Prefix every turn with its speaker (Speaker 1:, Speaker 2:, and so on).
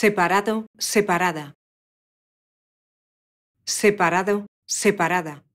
Speaker 1: separado, separada. Separado, separada.